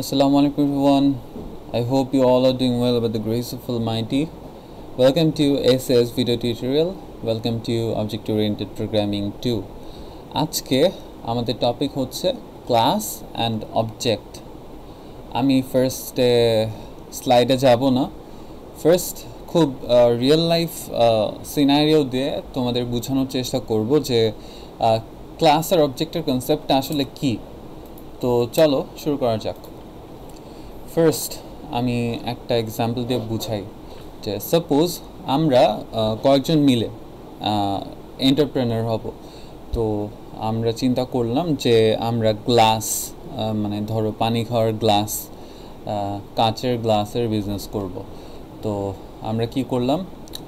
Assalamu alaikum everyone. I hope you all are doing well by the grace of Almighty. Welcome to SS video tutorial. Welcome to Object Oriented Programming 2. Ajke, আজকে আমাদের topic হচ্ছে class and object first ফার্স্টে স্লাইডে যাব না first খুব real life scenario দিয়ে তোমাদের বোঝানোর চেষ্টা করব যে ক্লাস আর অবজেক্টের কনসেপ্টটা আসলে কি তো চলো শুরু করা যাক ফার্স্ট আমি একটা এক্সাম্পল দিয়ে বুঝাই যে সাপোজ আমরা কয়েকজন মিলে এন্টারপ্রেনার হব তো আমরা চিন্তা করলাম যে আমরা গ্লাস মানে ধরো পানি খাওয়ার গ্লাস কাঁচের গ্লাসের বিজনেস করব তো আমরা কি করলাম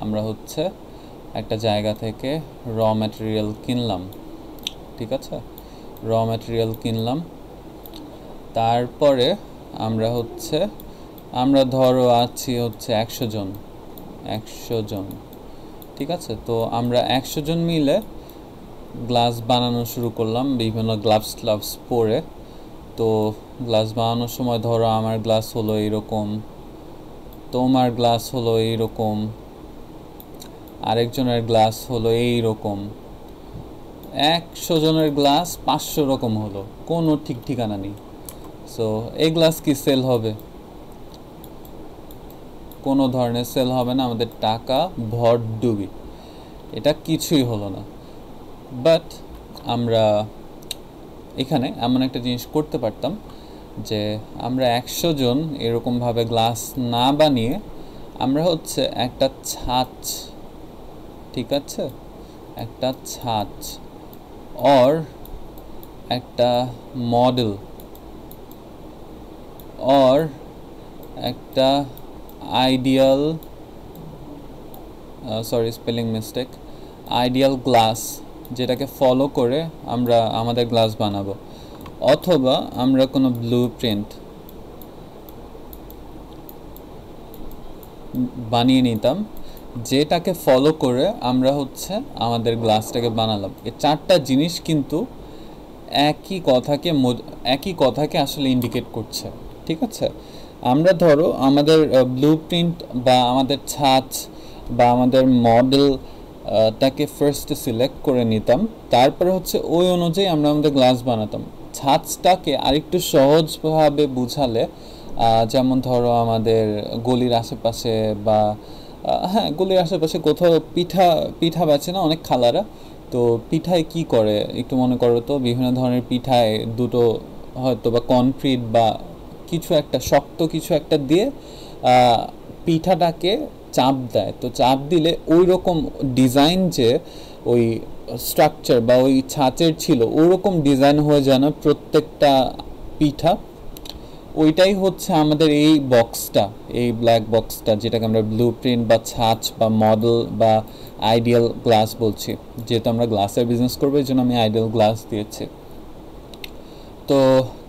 আমরা হচ্ছে একটা জায়গা থেকে র ম্যাটেরিয়াল কিনলাম ঠিক আছে র ম্যাটেরিয়াল কিনলাম তারপরে আমরা হচ্ছে আমরা ধরো আছি হচ্ছে একশো জন একশো জন ঠিক আছে তো আমরা একশো জন মিলে গ্লাস বানানো শুরু করলাম বিভিন্ন গ্লাভস গ্লাভস পরে তো গ্লাস বানানোর সময় ধরো আমার গ্লাস হলো এইরকম তোমার গ্লাস হলো এইরকম আরেকজনের গ্লাস হলো এইরকম একশো জনের গ্লাস পাঁচশো রকম হলো কোনো ঠিক ঠিকানা নেই সো এই গ্লাস কি সেল হবে কোনো ধরনের সেল হবে না আমাদের টাকা ভর ডুবি এটা কিছুই হলো না বাট আমরা এখানে এমন একটা জিনিস করতে পারতাম যে আমরা একশো জন এরকমভাবে গ্লাস না বানিয়ে আমরা হচ্ছে একটা ছাঁচ ঠিক আছে একটা ছাঁচ অর একটা মডেল অর একটা ideal sorry spelling mistake ideal glass যেটাকে ফলো করে আমরা আমাদের গ্লাস বানাবো অথবা আমরা কোনো ব্লু প্রিন্ট বানিয়ে নিতাম যেটাকে ফলো করে আমরা হচ্ছে আমাদের গ্লাসটাকে বানালাম এই চারটা জিনিস কিন্তু একই কথাকে একই কথাকে আসলে ইন্ডিকেট করছে ঠিক আছে আমরা ধরো আমাদের ব্লু প্রিন্ট বা আমাদের ছাঁচ বা আমাদের মডেল তাকে ফার্স্ট সিলেক্ট করে নিতাম তারপরে হচ্ছে ওই অনুযায়ী আমরা আমাদের গ্লাস বানাতাম ছাঁচটাকে আরেকটু সহজভাবে বুঝালে যেমন ধরো আমাদের গলির আশেপাশে বা হ্যাঁ গলির আশেপাশে কোথাও পিঠা পিঠা বাঁচে না অনেক খালারা তো পিঠায় কি করে একটু মনে করো তো বিভিন্ন ধরনের পিঠায় দুটো হয়তো বা কনক্রিট বা কিছু একটা শক্ত কিছু একটা দিয়ে পিঠাটাকে চাপ দেয় তো চাপ দিলে ওই রকম ডিজাইন যে ওই স্ট্রাকচার বা ওই ছাঁচের ছিল ওরকম ডিজাইন হয়ে যায় না প্রত্যেকটা পিঠা ওইটাই হচ্ছে আমাদের এই বক্সটা এই ব্ল্যাক বক্সটা যেটাকে আমরা ব্লু প্রিন্ট বা ছাঁচ বা মডেল বা আইডিয়াল গ্লাস বলছি যেহেতু আমরা গ্লাসের বিজনেস করবো এই জন্য আমি আইডিয়াল গ্লাস দিয়েছি তো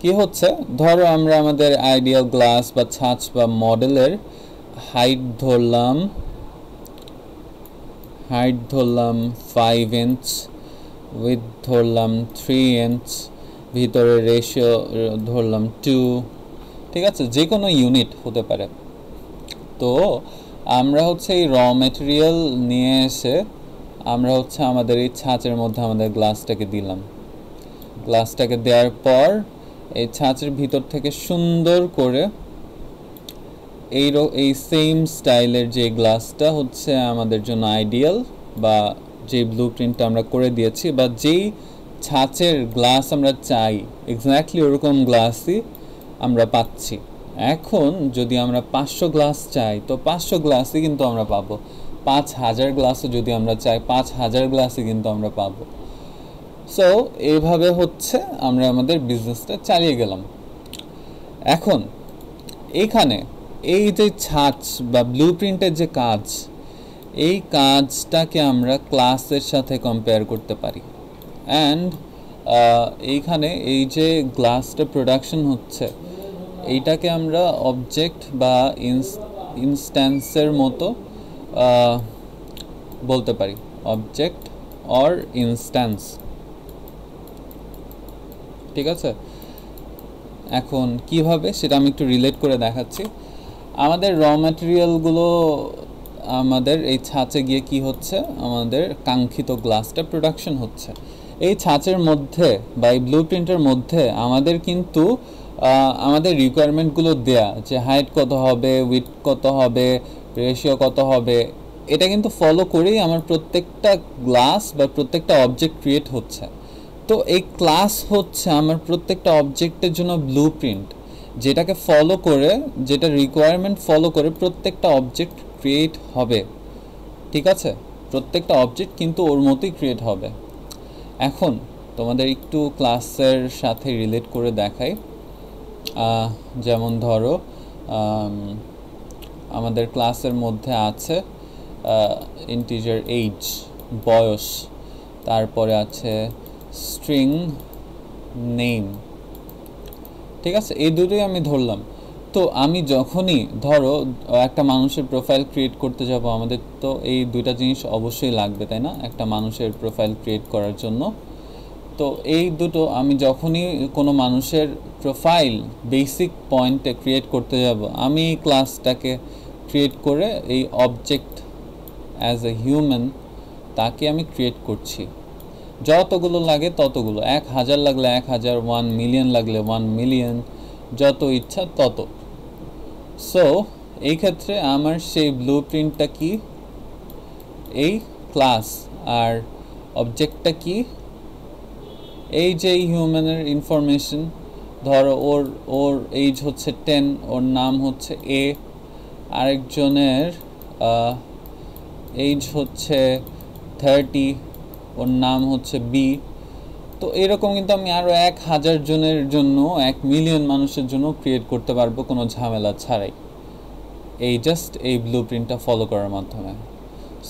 কি হচ্ছে ধরো আমরা আমাদের আইডিয়াল গ্লাস বা ছাঁচ বা মডেলের হাইট ধরলাম হাইট ধরলাম ফাইভ ইঞ্চ উইথ ধরলাম থ্রি ইঞ্চ ভিতরে রেশিও ধরলাম টু ঠিক আছে যে কোনো ইউনিট হতে পারে তো আমরা হচ্ছে এই র মেটেরিয়াল নিয়ে এসে আমরা হচ্ছে আমাদের এই ছাঁচের মধ্যে আমাদের গ্লাসটাকে দিলাম গ্লাসটাকে দেওয়ার পর এই ছাঁচের ভিতর থেকে সুন্দর করে এই এই সেম স্টাইলের যে গ্লাসটা হচ্ছে আমাদের জন্য আইডিয়াল বা যে ব্লু প্রিন্টটা আমরা করে দিয়েছি বা যেই ছাঁচের গ্লাস আমরা চাই এক্স্যাক্টলি ওরকম গ্লাসই আমরা পাচ্ছি এখন যদি আমরা পাঁচশো গ্লাস চাই তো পাঁচশো গ্লাসই কিন্তু আমরা পাবো পাঁচ হাজার গ্লাসও যদি আমরা চাই পাঁচ হাজার গ্লাসই কিন্তু আমরা পাবো সো এইভাবে হচ্ছে আমরা আমাদের বিজনেসটা চালিয়ে গেলাম এখন এইখানে এই যে ছাঁচ বা ব্লু প্রিন্টের যে কাজ এই কাজটাকে আমরা ক্লাসের সাথে কম্পেয়ার করতে পারি অ্যান্ড এইখানে এই যে গ্লাসটা প্রোডাকশন হচ্ছে এইটাকে আমরা অবজেক্ট বা ইনস্ট্যান্সের মতো বলতে পারি অবজেক্ট অর ইনস্ট্যান্স ঠিক আছে এখন কিভাবে সেটা আমি একটু রিলেট করে দেখাচ্ছি আমাদের র ম্যাটেরিয়ালগুলো আমাদের এই ছাঁচে গিয়ে কি হচ্ছে আমাদের কাঙ্ক্ষিত গ্লাসটা প্রোডাকশন হচ্ছে এই ছাঁচের মধ্যে বা এই ব্লু প্রিন্টের মধ্যে আমাদের কিন্তু আমাদের রিকোয়ারমেন্টগুলো দেয়া যে হাইট কত হবে উইথ কত হবে রেশিও কত হবে এটা কিন্তু ফলো করেই আমার প্রত্যেকটা গ্লাস বা প্রত্যেকটা অবজেক্ট ক্রিয়েট হচ্ছে তো এই ক্লাস হচ্ছে আমার প্রত্যেকটা অবজেক্টের জন্য ব্লু প্রিন্ট যেটাকে ফলো করে যেটা রিকোয়ারমেন্ট ফলো করে প্রত্যেকটা অবজেক্ট ক্রিয়েট হবে ঠিক আছে প্রত্যেকটা অবজেক্ট কিন্তু ওর মতোই ক্রিয়েট হবে এখন তোমাদের একটু ক্লাসের সাথে রিলেট করে দেখাই যেমন ধরো আমাদের ক্লাসের মধ্যে আছে ইন্টিজার এইজ বয়স তারপরে আছে স্ট্রিং নেম ঠিক আছে এই দুটোই আমি ধরলাম তো আমি যখনই ধরো একটা মানুষের প্রোফাইল ক্রিয়েট করতে যাব আমাদের তো এই দুইটা জিনিস অবশ্যই লাগবে তাই না একটা মানুষের প্রোফাইল ক্রিয়েট করার জন্য তো এই দুটো আমি যখনই কোনো মানুষের প্রোফাইল বেসিক পয়েন্টে ক্রিয়েট করতে যাব আমি এই ক্লাসটাকে ক্রিয়েট করে এই অবজেক্ট অ্যাজ এ হিউম্যান তাকে আমি ক্রিয়েট করছি যতগুলো লাগে ততগুলো এক হাজার লাগলে এক হাজার ওয়ান মিলিয়ন লাগলে ওয়ান মিলিয়ন যত ইচ্ছা তত সো এই ক্ষেত্রে আমার সেই ব্লু প্রিন্টটা কি এই ক্লাস আর অবজেক্টটা কি এই যে হিউম্যানের ইনফরমেশন ধরো ওর ওর এইজ হচ্ছে টেন ওর নাম হচ্ছে এ আরেকজনের এইজ হচ্ছে থার্টি ওর নাম হচ্ছে বি তো এরকম কিন্তু আমি আরও এক হাজার জনের জন্য এক মিলিয়ন মানুষের জন্য ক্রিয়েট করতে পারবো কোনো ঝামেলা ছাড়াই এই জাস্ট এই ব্লু প্রিন্টটা ফলো করার মাধ্যমে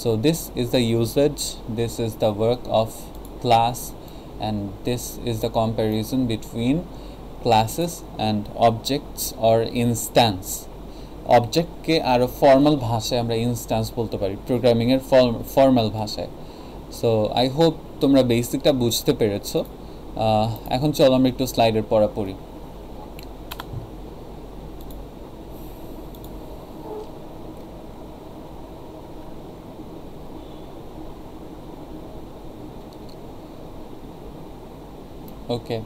so this is the usage this is the work of class and this is the comparison between classes and objects or instance অবজেক্টকে আরও ফর্মাল ভাষায় আমরা ইনস্ট্যান্স বলতে পারি প্রোগ্রামিংয়ের ফর্মাল ভাষায় সো আই হোপ তোমরা বেসিকটা বুঝতে পেরেছ এখন চলো আমরা একটু স্লাইডের পড়া পড়ি ওকে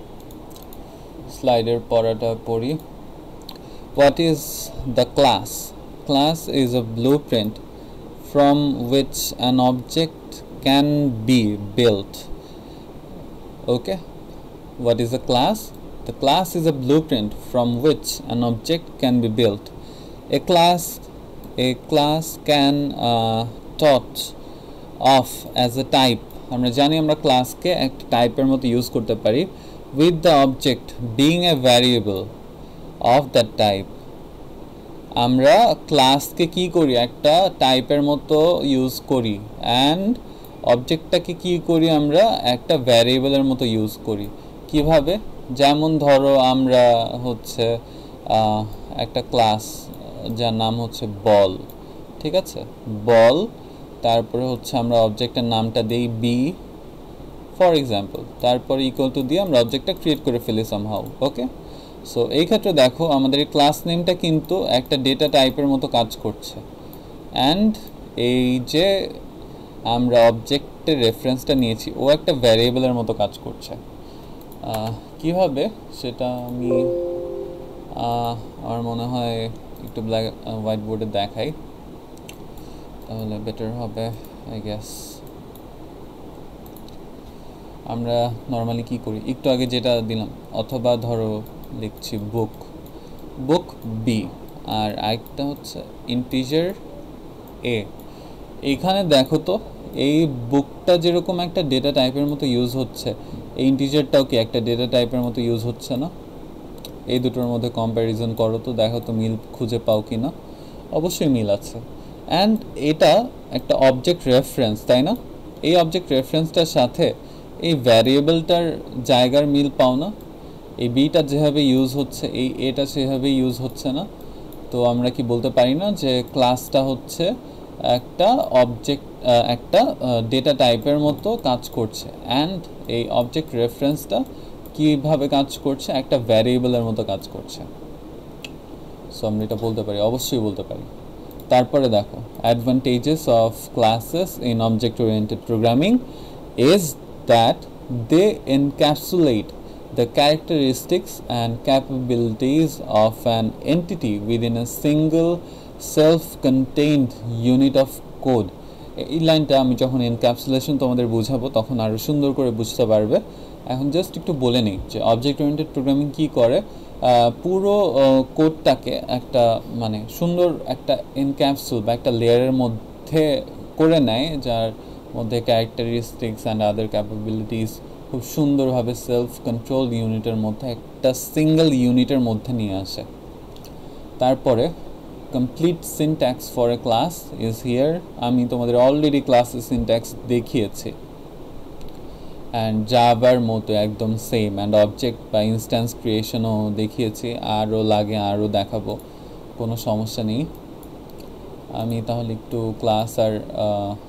স্লাইডের পড়াটা পড়ি what is the class class is blueprint from which an object can be built okay what is a class the class is a blueprint from which an object can be built a class a class can uh, taught of as a type আমরা জানি আমরা ক্লাসকে একটা টাইপের মতো use করতে পারি with the object being a variable of that type আমরা ক্লাসকে কি করি একটা টাইপের মতো ইউজ করি অ্যান্ড অবজেক্টটাকে কি করি আমরা একটা ভ্যারিয়েবলের মতো ইউজ করি কিভাবে যেমন ধরো আমরা হচ্ছে একটা ক্লাস যার নাম হচ্ছে বল ঠিক আছে বল তারপরে হচ্ছে আমরা অবজেক্টের নামটা দিই বি ফর এক্সাম্পল তারপরে ইকুয়াল টু দিয়ে আমরা অবজেক্টটা ক্রিয়েট করে ফেলি সামহাউ ওকে সো এই ক্ষেত্রে দেখো আমাদের এই ক্লাস নেমটা কিন্তু একটা ডেটা টাইপের মতো কাজ করছে অ্যান্ড এই যে আমরা অবজেক্টের রেফারেন্সটা নিয়েছি ও একটা ভ্যারিয়েবলের মতো কাজ করছে হবে সেটা আমি আমার মনে হয় একটু ব্ল্যাক হোয়াইট বোর্ডে দেখাই তাহলে বেটার হবে আই গ্যাস আমরা নর্মালি কি করি একটু আগে যেটা দিলাম অথবা ধরো লিখছি বুক বুক বি আর আরেকটা হচ্ছে ইন্টিজার এ এখানে দেখো তো এই বুকটা যেরকম একটা ডেটা টাইপের মতো ইউজ হচ্ছে এই ইন্টিজারটাও কি একটা ডেটা টাইপের মতো ইউজ হচ্ছে না এই দুটোর মধ্যে কম্প্যারিজন করো তো দেখো তো মিল খুঁজে পাও কি না অবশ্যই মিল আছে অ্যান্ড এটা একটা অবজেক্ট রেফারেন্স তাই না এই অবজেক্ট রেফারেন্সটার সাথে এই ভ্যারিয়েবলটার জায়গার মিল পাও না এই বিটা যেভাবে ইউজ হচ্ছে এই এটা সেভাবে ইউজ হচ্ছে না তো আমরা কি বলতে পারি না যে ক্লাসটা হচ্ছে একটা অবজেক্ট একটা ডেটা টাইপের মতো কাজ করছে অ্যান্ড এই অবজেক্ট রেফারেন্সটা কীভাবে কাজ করছে একটা ভ্যারিয়েবলের মতো কাজ করছে সো আমরা এটা বলতে পারি অবশ্যই বলতে পারি তারপরে দেখো advantages of classes in object oriented programming is that they encapsulate the characteristics and capabilities of an entity within a single self contained unit of code এই লাইনটা আমি যখন এনক্যাপসুলেশন তোমাদের বোঝাবো তখন আরও সুন্দর করে বুঝতে পারবে এখন জাস্ট একটু বলে নিই যে অবজেক্ট ওরিয়েন্টেড প্রোগ্রামিং কী করে পুরো কোডটাকে একটা মানে সুন্দর একটা এনক্যাপসুল বা একটা লেয়ারের মধ্যে করে নেয় যার মধ্যে ক্যারেক্টারিস্টিক্স অ্যান্ড আদার ক্যাপাবিলিটিস খুব সুন্দরভাবে সেলফ কন্ট্রোল ইউনিটের মধ্যে একটা সিঙ্গেল ইউনিটের মধ্যে নিয়ে আসে তারপরে complete syntax for a class is here আমি তোমাদের অলরেডি ক্লাসের syntax দেখিয়েছি অ্যান্ড জাভার মতো একদম সেম অ্যান্ড অবজেক্ট বা ইনস্ট্যান্স ক্রিয়েশনও দেখিয়েছি আরও লাগে আরও দেখাবো কোনো সমস্যা নেই আমি তাহলে একটু ক্লাস আর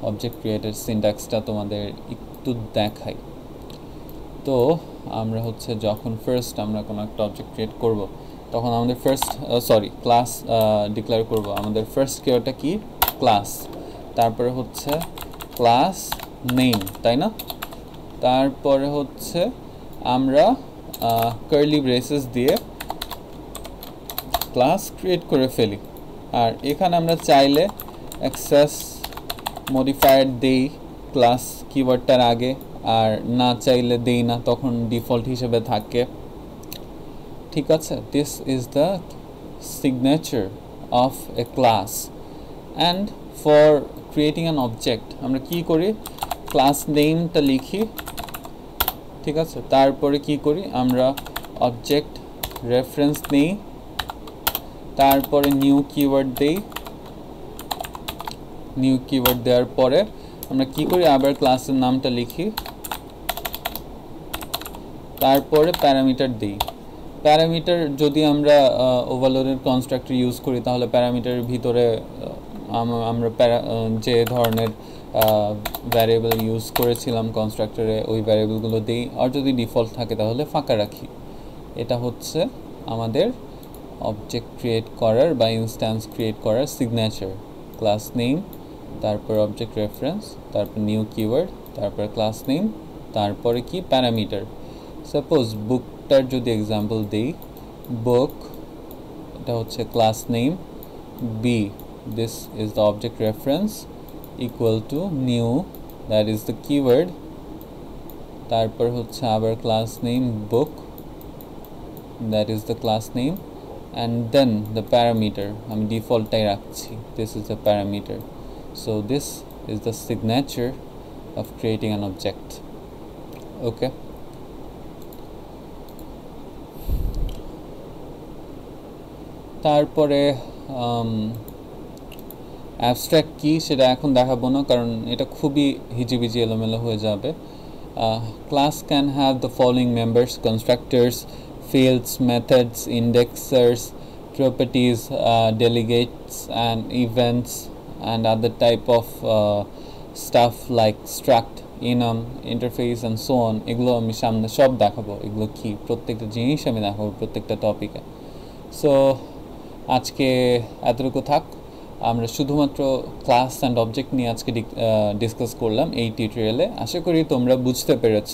অবজেক্ট ক্রিয়েটের সিনট্যাক্সটা তোমাদের একটু দেখাই তো আমরা হচ্ছে যখন ফার্স্ট আমরা কোনো একটা অবজেক্ট ক্রিয়েট করবো তখন আমাদের ফার্স্ট সরি ক্লাস ডিক্লেয়ার করব আমাদের ফার্স্ট কেয়ারটা কি ক্লাস তারপরে হচ্ছে ক্লাস নেম তাই না তারপরে হচ্ছে আমরা কার্লি ব্রেসেস দিয়ে ক্লাস ক্রিয়েট করে ফেলি আর এখানে আমরা চাইলে অ্যাক্সেস মডিফায়ার দেই ক্লাস কিওয়ার্ডটার আগে আর না চাইলে দেই না তখন ডিফল্ট হিসেবে থাকে ঠিক আছে this is the signature of a class and for creating an object আমরা কি করি ক্লাস নেমটা লিখি ঠিক আছে তারপরে কি করি আমরা অবজেক্ট রেফারেন্স নেই তারপরে নিউ কিওয়ার্ড দেই নিউ কিওয়ার্ড দেওয়ার পরে আমরা কি করি আবার ক্লাসের নামটা লিখি তারপরে প্যারামিটার দিই প্যারামিটার যদি আমরা ওভারলোডের কনস্ট্রাক্টর ইউজ করি তাহলে প্যারামিটারের ভিতরে আমরা প্যারা যে ধরনের ভ্যারিয়েবল ইউজ করেছিলাম কনস্ট্রাক্টরে ওই ভ্যারিয়েবলগুলো দিই আর যদি ডিফল্ট থাকে তাহলে ফাঁকা রাখি এটা হচ্ছে আমাদের অবজেক্ট ক্রিয়েট করার বা ইনস্ট্যান্স ক্রিয়েট করার সিগনেচার ক্লাস নেম তারপর অবজেক্ট রেফারেন্স তারপর নিউ কিওয়ার্ড তারপর ক্লাস নেম তারপরে কি প্যারামিটার সাপোজ বুক একটার যদি এক্সাম্পল দিই বুক এটা হচ্ছে class name B this is the object reference equal to new that is the keyword তারপর হচ্ছে আবার class name book that is the class name and then the parameter আমি ডিফল্টটাই রাখছি this is the parameter so this is the signature of creating an object okay তারপরে abstract কী সেটা এখন দেখাবো না কারণ এটা খুবই হিজিবিজি এলোমেলো হয়ে যাবে class can have the following members constructors fields methods indexers properties, delegates and events and other type of stuff like struct enum interface and so on এগুলো আমি সামনে সব দেখাবো এগুলো কি প্রত্যেকটা জিনিস আমি দেখাবো প্রত্যেকটা টপিকে সো আজকে এতটুকু থাক আমরা শুধুমাত্র ক্লাস অ্যান্ড অবজেক্ট নিয়ে আজকে ডিসকাস করলাম এই টিউটোরিয়ালে আশা করি তোমরা বুঝতে পেরেছ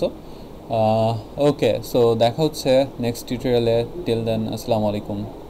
ওকে সো দেখা হচ্ছে নেক্সট টিউটোরিয়ালে টিল দেন আসসালামু আলাইকুম